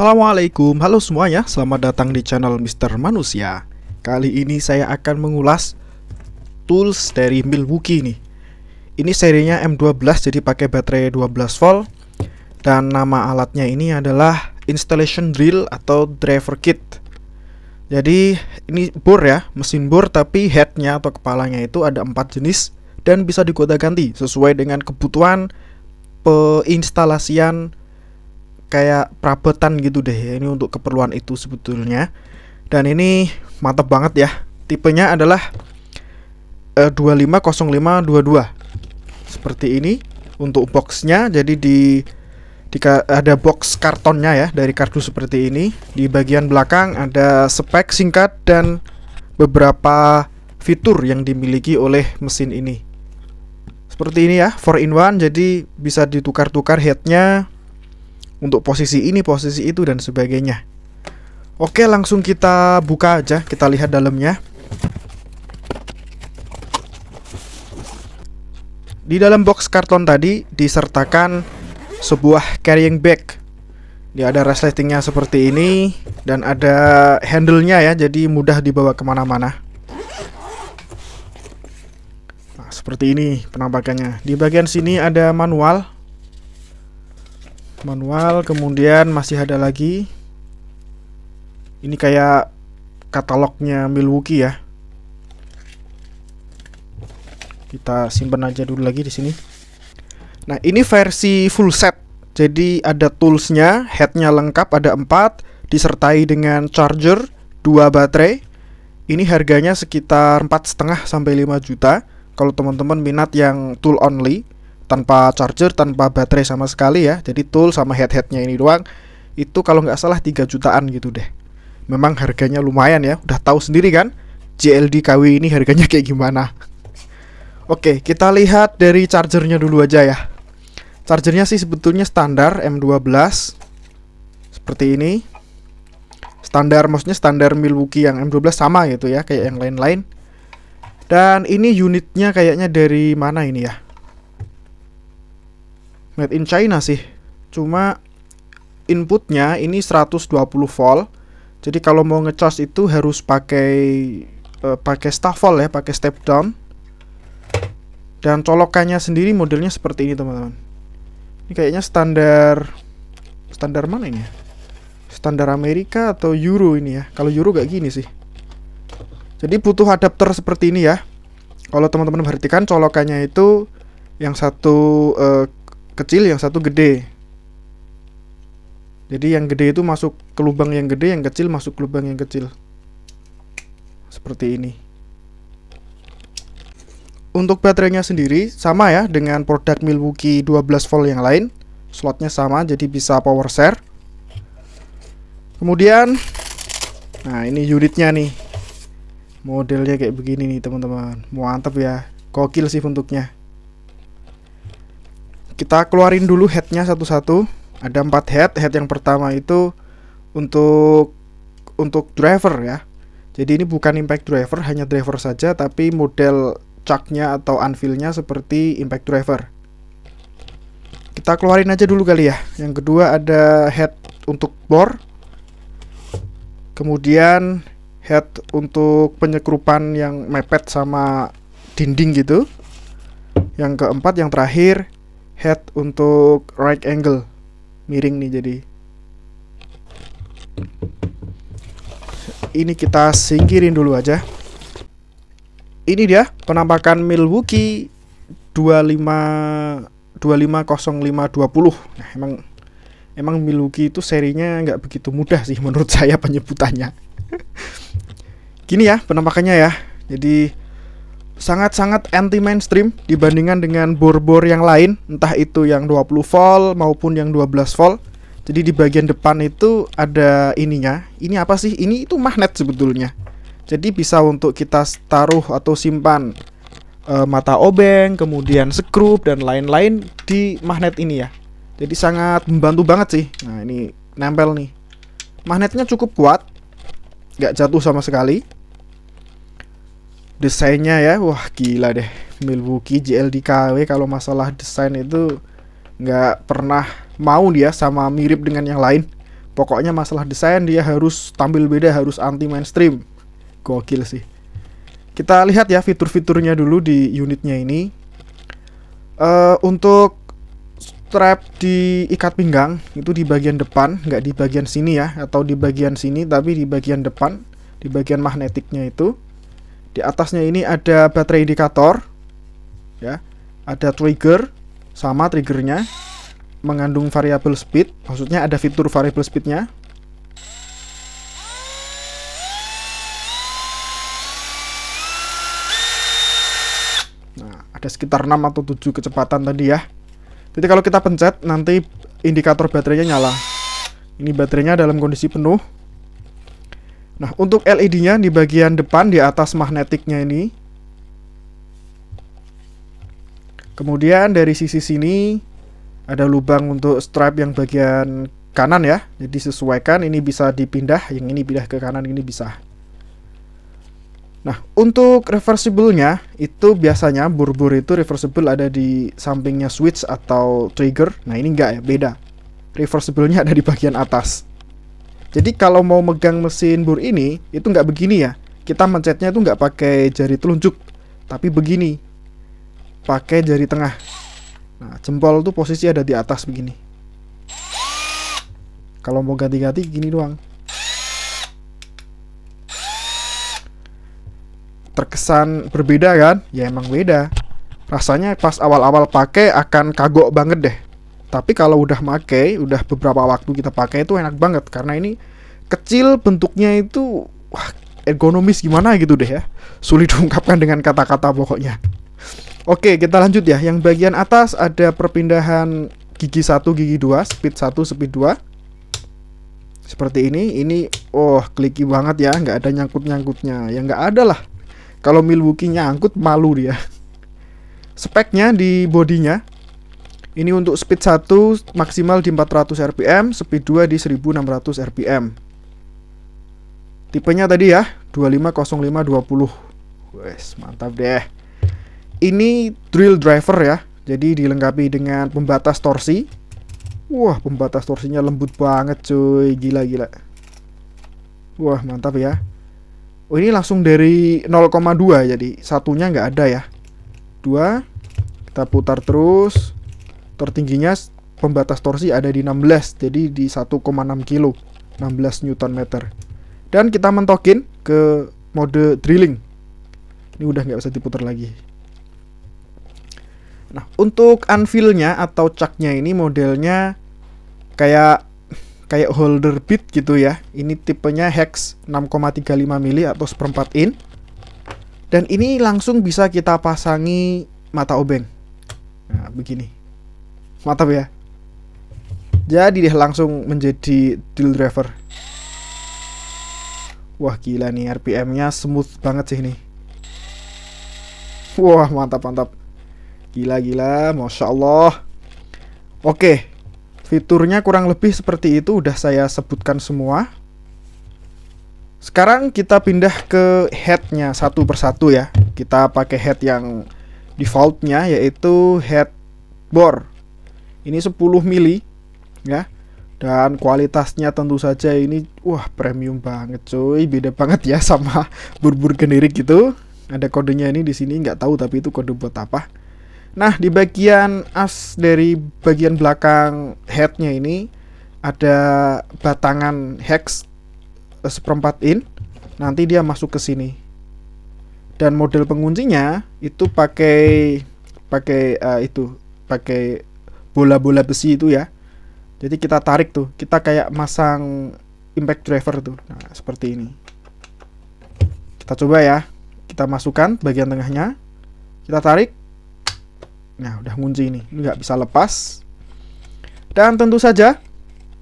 Assalamualaikum, halo semuanya, selamat datang di channel Mister Manusia Kali ini saya akan mengulas tools dari Milwaukee ini. Ini serinya M12, jadi pakai baterai 12 volt Dan nama alatnya ini adalah installation drill atau driver kit Jadi ini bor ya, mesin bor tapi headnya atau kepalanya itu ada empat jenis Dan bisa digoda ganti sesuai dengan kebutuhan peinstalasian kayak perabotan gitu deh ya, ini untuk keperluan itu sebetulnya dan ini mantap banget ya tipenya adalah e, eh, 250522 seperti ini untuk boxnya jadi di, di ada box kartonnya ya dari kardus seperti ini di bagian belakang ada spek singkat dan beberapa fitur yang dimiliki oleh mesin ini seperti ini ya 4 in 1 jadi bisa ditukar-tukar headnya untuk posisi ini, posisi itu dan sebagainya. Oke, langsung kita buka aja, kita lihat dalamnya. Di dalam box karton tadi disertakan sebuah carrying bag. Dia ada resletingnya seperti ini dan ada handle-nya ya, jadi mudah dibawa kemana-mana. Nah, seperti ini penampakannya. Di bagian sini ada manual manual kemudian masih ada lagi ini kayak katalognya Milwaukee ya kita simpan aja dulu lagi di sini nah ini versi full set jadi ada toolsnya headnya lengkap ada empat, disertai dengan charger dua baterai ini harganya sekitar empat setengah sampai lima juta kalau teman-teman minat yang tool only tanpa charger, tanpa baterai sama sekali ya. Jadi tool sama head-headnya ini doang. Itu kalau nggak salah 3 jutaan gitu deh. Memang harganya lumayan ya. Udah tahu sendiri kan? JLD KW ini harganya kayak gimana. Oke, kita lihat dari chargernya dulu aja ya. Chargernya sih sebetulnya standar M12 seperti ini. Standar maksudnya standar Milwaukee yang M12 sama gitu ya kayak yang lain-lain. Dan ini unitnya kayaknya dari mana ini ya? made in China sih. Cuma inputnya ini 120 volt. Jadi kalau mau ngecas itu harus pakai uh, pakai staffel ya, pakai step down. Dan colokannya sendiri modelnya seperti ini, teman-teman. Ini kayaknya standar standar mana ini ya? Standar Amerika atau Euro ini ya. Kalau Euro gak gini sih. Jadi butuh adapter seperti ini ya. Kalau teman-teman perhatikan colokannya itu yang satu uh, kecil yang satu gede jadi yang gede itu masuk ke lubang yang gede yang kecil masuk ke lubang yang kecil seperti ini untuk baterainya sendiri sama ya dengan produk Milwaukee 12 volt yang lain slotnya sama jadi bisa power share kemudian nah ini unitnya nih modelnya kayak begini nih teman-teman mantap ya gokil sih bentuknya kita keluarin dulu headnya satu-satu ada empat head head yang pertama itu untuk untuk driver ya jadi ini bukan impact driver hanya driver saja tapi model chucknya atau anvilnya seperti impact driver kita keluarin aja dulu kali ya yang kedua ada head untuk bor kemudian head untuk penyekrupan yang mepet sama dinding gitu yang keempat yang terakhir head untuk right angle miring nih jadi ini kita singkirin dulu aja ini dia penampakan Milwaukee 25 250520 nah emang emang Milwaukee itu serinya nggak begitu mudah sih menurut saya penyebutannya gini ya penampakannya ya jadi sangat-sangat anti mainstream dibandingkan dengan bor-bor yang lain, entah itu yang 20 volt maupun yang 12 volt. Jadi di bagian depan itu ada ininya. Ini apa sih? Ini itu magnet sebetulnya. Jadi bisa untuk kita taruh atau simpan e, mata obeng, kemudian skrup dan lain-lain di magnet ini ya. Jadi sangat membantu banget sih. Nah, ini nempel nih. Magnetnya cukup kuat. nggak jatuh sama sekali desainnya ya wah gila deh Milwaukee JLDKW kalau masalah desain itu nggak pernah mau dia sama mirip dengan yang lain pokoknya masalah desain dia harus tampil beda harus anti mainstream gokil sih kita lihat ya fitur-fiturnya dulu di unitnya ini uh, untuk strap di ikat pinggang itu di bagian depan nggak di bagian sini ya atau di bagian sini tapi di bagian depan di bagian magnetiknya itu di atasnya ini ada baterai indikator, ya, ada trigger sama triggernya mengandung variable speed, maksudnya ada fitur variable speednya. Nah, ada sekitar 6 atau 7 kecepatan tadi ya. Jadi kalau kita pencet nanti indikator baterainya nyala. Ini baterainya dalam kondisi penuh. Nah, untuk LED-nya di bagian depan di atas magnetiknya ini. Kemudian dari sisi sini ada lubang untuk stripe yang bagian kanan ya. Jadi sesuaikan ini bisa dipindah, yang ini pindah ke kanan, ini bisa. Nah, untuk reversible-nya itu biasanya bur-bur itu reversible ada di sampingnya switch atau trigger. Nah, ini enggak ya, beda. Reversible-nya ada di bagian atas. Jadi kalau mau megang mesin bor ini itu nggak begini ya. Kita mencetnya itu nggak pakai jari telunjuk, tapi begini. Pakai jari tengah. Nah, jempol tuh posisi ada di atas begini. Kalau mau ganti-ganti gini doang. Terkesan berbeda kan? Ya emang beda. Rasanya pas awal-awal pakai akan kagok banget deh. Tapi kalau udah make, udah beberapa waktu kita pakai itu enak banget karena ini kecil bentuknya itu wah, ergonomis gimana gitu deh ya. Sulit diungkapkan dengan kata-kata pokoknya. Oke, kita lanjut ya. Yang bagian atas ada perpindahan gigi 1, gigi 2, speed 1, speed 2. Seperti ini. Ini oh, kliki banget ya, nggak ada nyangkut-nyangkutnya. Ya nggak ada lah. Kalau Milwaukee nyangkut malu dia. Speknya di bodinya ini untuk speed 1 maksimal di 400 rpm, speed 2 di 1600 rpm. Tipenya tadi ya, 250520. Wes, mantap deh. Ini drill driver ya. Jadi dilengkapi dengan pembatas torsi. Wah, pembatas torsinya lembut banget cuy, gila-gila. Wah, mantap ya. Oh, ini langsung dari 0,2 jadi satunya nggak ada ya. 2 kita putar terus tertingginya pembatas torsi ada di 16 jadi di 1,6 kilo 16 newton meter dan kita mentokin ke mode drilling ini udah nggak bisa diputar lagi nah untuk anvilnya atau caknya ini modelnya kayak kayak holder bit gitu ya ini tipenya hex 6,35 mili atau seperempat in dan ini langsung bisa kita pasangi mata obeng nah begini mantap ya jadi deh langsung menjadi deal driver wah gila nih RPM nya smooth banget sih ini wah mantap mantap gila gila Masya Allah oke fiturnya kurang lebih seperti itu udah saya sebutkan semua sekarang kita pindah ke headnya satu persatu ya. Kita pakai head yang defaultnya yaitu head bore. Ini 10 mili ya. Dan kualitasnya tentu saja ini wah premium banget cuy, beda banget ya sama burbur generik gitu. Ada kodenya ini di sini nggak tahu tapi itu kode buat apa. Nah, di bagian as dari bagian belakang headnya ini ada batangan hex seperempat in. Nanti dia masuk ke sini. Dan model penguncinya itu pakai pakai uh, itu pakai bola-bola besi itu ya. Jadi kita tarik tuh, kita kayak masang impact driver tuh. Nah, seperti ini. Kita coba ya. Kita masukkan bagian tengahnya. Kita tarik. Nah, udah ngunci ini. nggak bisa lepas. Dan tentu saja,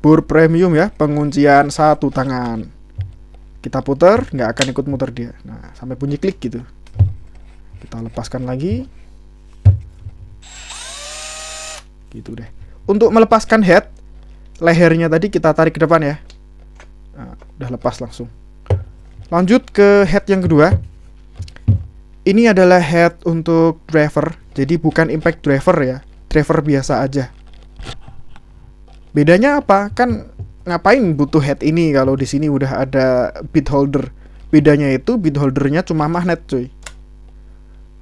bor premium ya, penguncian satu tangan. Kita putar, nggak akan ikut muter dia. Nah, sampai bunyi klik gitu. Kita lepaskan lagi gitu deh untuk melepaskan head lehernya tadi kita tarik ke depan ya nah, udah lepas langsung lanjut ke head yang kedua ini adalah head untuk driver jadi bukan impact driver ya driver biasa aja bedanya apa kan ngapain butuh head ini kalau di sini udah ada bit holder bedanya itu bit holdernya cuma magnet cuy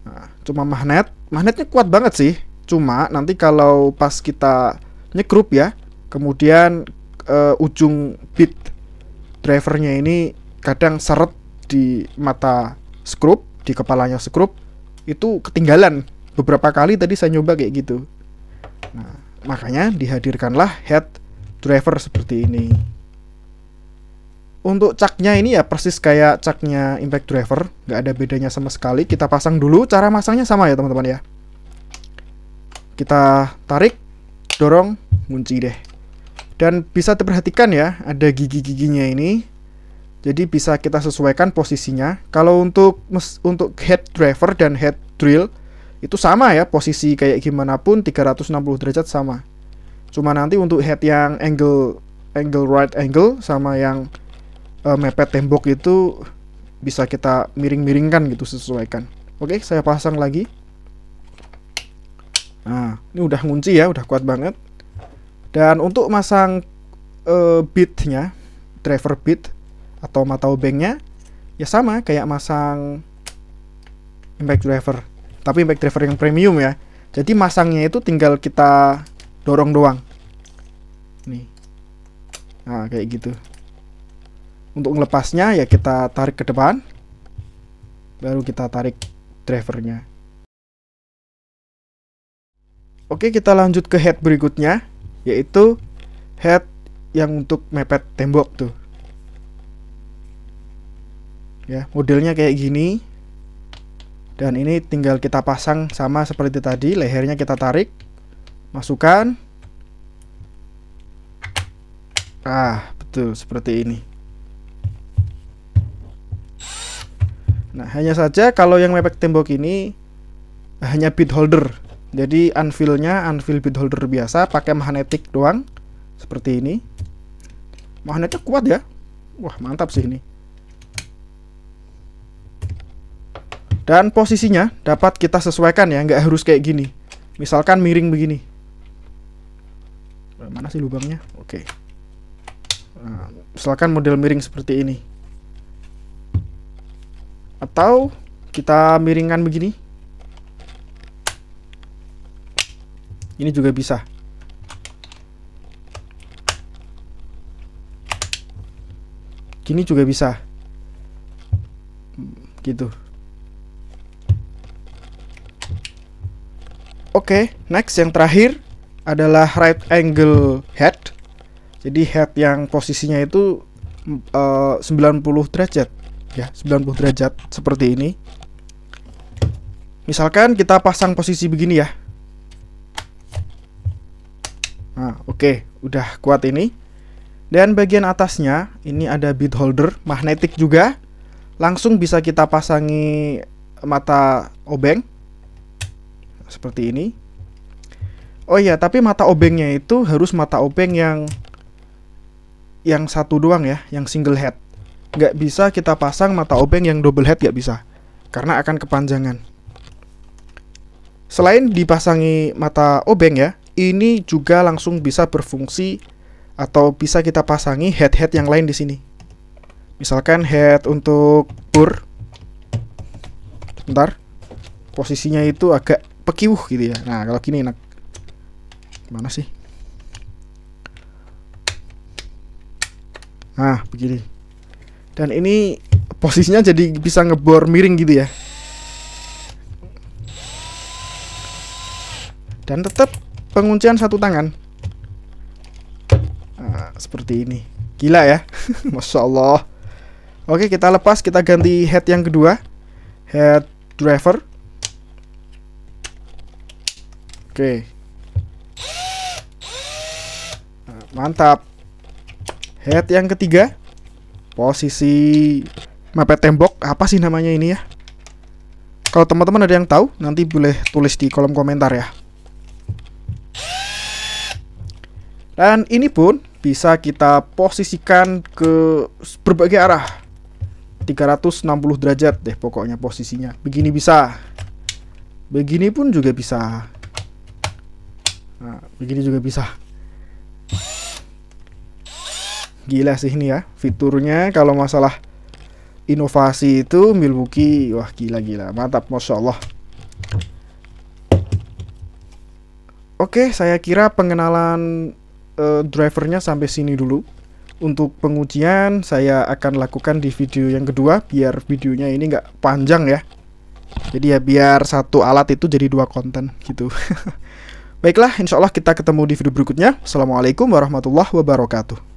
nah, cuma magnet magnetnya kuat banget sih Cuma nanti kalau pas kita nyekrup ya, kemudian uh, ujung bit drivernya ini kadang seret di mata skrup, di kepalanya skrup itu ketinggalan beberapa kali tadi saya nyoba kayak gitu. Nah, makanya dihadirkanlah head driver seperti ini. Untuk caknya ini ya persis kayak caknya impact driver, nggak ada bedanya sama sekali. Kita pasang dulu, cara masangnya sama ya teman-teman ya kita tarik dorong kunci deh dan bisa diperhatikan ya ada gigi-giginya ini jadi bisa kita sesuaikan posisinya kalau untuk untuk head driver dan head drill itu sama ya posisi kayak gimana pun 360 derajat sama cuma nanti untuk head yang angle angle right angle sama yang uh, mepet tembok itu bisa kita miring-miringkan gitu sesuaikan oke saya pasang lagi Nah, ini udah ngunci ya, udah kuat banget. Dan untuk masang uh, eh, bitnya, driver bit atau mata obengnya, ya sama kayak masang impact driver. Tapi impact driver yang premium ya. Jadi masangnya itu tinggal kita dorong doang. Nih. Nah, kayak gitu. Untuk melepasnya ya kita tarik ke depan. Baru kita tarik drivernya. Oke, kita lanjut ke head berikutnya, yaitu head yang untuk mepet tembok tuh. Ya, modelnya kayak gini. Dan ini tinggal kita pasang sama seperti tadi, lehernya kita tarik, masukkan. Ah, betul seperti ini. Nah, hanya saja kalau yang mepet tembok ini hanya bit holder jadi anvilnya anvil bit holder biasa pakai magnetik doang seperti ini magnetnya kuat ya wah mantap sih ini dan posisinya dapat kita sesuaikan ya nggak harus kayak gini misalkan miring begini eh, mana sih lubangnya oke okay. nah, misalkan model miring seperti ini atau kita miringkan begini Ini juga bisa. Gini juga bisa. Gitu. Oke, okay, next yang terakhir adalah right angle head. Jadi head yang posisinya itu eh, uh, 90 derajat ya, 90 derajat seperti ini. Misalkan kita pasang posisi begini ya. Nah, oke, okay, udah kuat ini. Dan bagian atasnya ini ada bead holder magnetik juga. Langsung bisa kita pasangi mata obeng seperti ini. Oh iya, tapi mata obengnya itu harus mata obeng yang yang satu doang ya, yang single head. Nggak bisa kita pasang mata obeng yang double head nggak bisa, karena akan kepanjangan. Selain dipasangi mata obeng ya, ini juga langsung bisa berfungsi atau bisa kita pasangi head-head yang lain di sini. Misalkan head untuk bur. sebentar, Posisinya itu agak pekiuh gitu ya. Nah, kalau gini enak. Mana sih? Nah, begini. Dan ini posisinya jadi bisa ngebor miring gitu ya. Dan tetap penguncian satu tangan nah, seperti ini gila ya masya allah oke kita lepas kita ganti head yang kedua head driver oke ah, mantap head yang ketiga posisi mepet tembok apa sih namanya ini ya kalau teman-teman ada yang tahu nanti boleh tulis di kolom komentar ya Dan ini pun bisa kita posisikan ke berbagai arah. 360 derajat deh pokoknya posisinya. Begini bisa. Begini pun juga bisa. Nah, begini juga bisa. Gila sih ini ya fiturnya kalau masalah inovasi itu Milwaukee. Wah, gila-gila. Mantap, Masya Allah. Oke, saya kira pengenalan uh, drivernya sampai sini dulu. Untuk pengujian saya akan lakukan di video yang kedua biar videonya ini nggak panjang ya. Jadi ya biar satu alat itu jadi dua konten gitu. Baiklah, insya Allah kita ketemu di video berikutnya. Assalamualaikum warahmatullahi wabarakatuh.